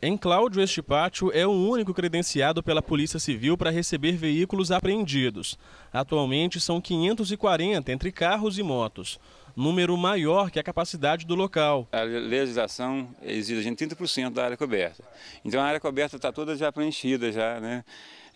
Em Cláudio, este pátio é o único credenciado pela Polícia Civil para receber veículos apreendidos. Atualmente são 540 entre carros e motos número maior que a capacidade do local. A legislação exige a gente 30% da área coberta. Então a área coberta está toda já preenchida, já, né?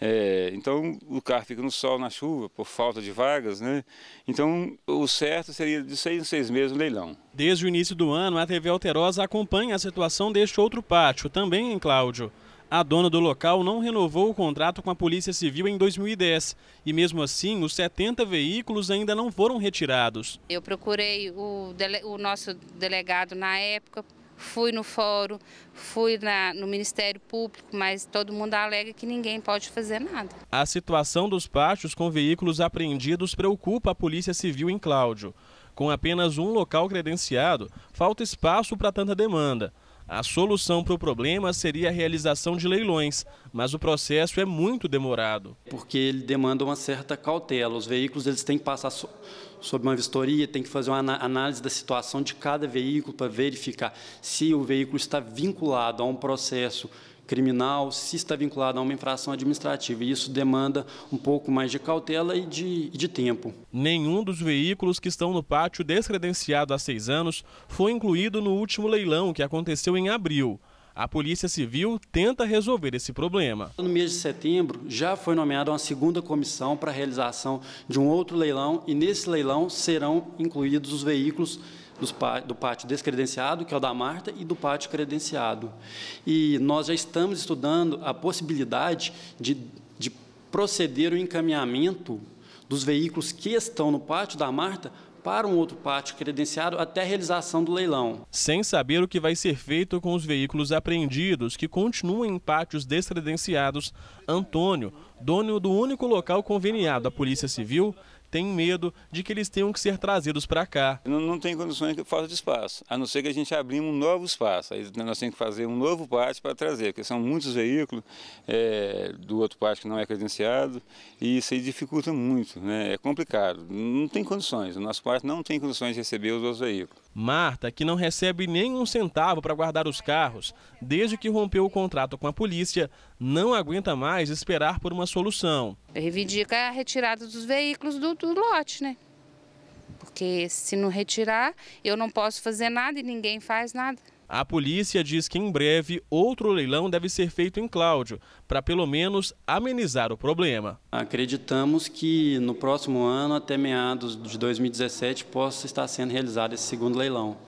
É, então o carro fica no sol, na chuva, por falta de vagas, né? Então o certo seria de seis em seis meses o um leilão. Desde o início do ano, a TV Alterosa acompanha a situação deste outro pátio, também em Cláudio. A dona do local não renovou o contrato com a Polícia Civil em 2010 e, mesmo assim, os 70 veículos ainda não foram retirados. Eu procurei o, dele, o nosso delegado na época, fui no fórum, fui na, no Ministério Público, mas todo mundo alega que ninguém pode fazer nada. A situação dos pátios com veículos apreendidos preocupa a Polícia Civil em Cláudio. Com apenas um local credenciado, falta espaço para tanta demanda. A solução para o problema seria a realização de leilões, mas o processo é muito demorado. Porque ele demanda uma certa cautela. Os veículos eles têm que passar so uma vistoria, tem que fazer uma análise da situação de cada veículo para verificar se o veículo está vinculado a um processo criminal, se está vinculado a uma infração administrativa. E isso demanda um pouco mais de cautela e de, de tempo. Nenhum dos veículos que estão no pátio descredenciado há seis anos foi incluído no último leilão que aconteceu em abril. A Polícia Civil tenta resolver esse problema. No mês de setembro, já foi nomeada uma segunda comissão para a realização de um outro leilão e nesse leilão serão incluídos os veículos do pátio descredenciado, que é o da Marta, e do pátio credenciado. E nós já estamos estudando a possibilidade de, de proceder o encaminhamento dos veículos que estão no pátio da Marta para um outro pátio credenciado até a realização do leilão. Sem saber o que vai ser feito com os veículos apreendidos que continuam em pátios descredenciados, Antônio, dono do único local conveniado à Polícia Civil, têm medo de que eles tenham que ser trazidos para cá. Não, não, tem condições de falta de espaço, a não ser que a gente abra um novo espaço. Aí nós temos que fazer um novo pátio para trazer, porque são muitos veículos é, do outro pátio que não é credenciado e isso aí dificulta muito, né? é complicado. Não tem condições, o nosso pátio não tem condições de receber os outros veículos. Marta, que não recebe nem um centavo para guardar os carros desde que rompeu o contrato com a polícia, não aguenta mais esperar por uma solução. Reivindica a retirada dos veículos do, do lote, né? Porque se não retirar, eu não posso fazer nada e ninguém faz nada. A polícia diz que em breve outro leilão deve ser feito em Cláudio, para pelo menos amenizar o problema. Acreditamos que no próximo ano, até meados de 2017, possa estar sendo realizado esse segundo leilão.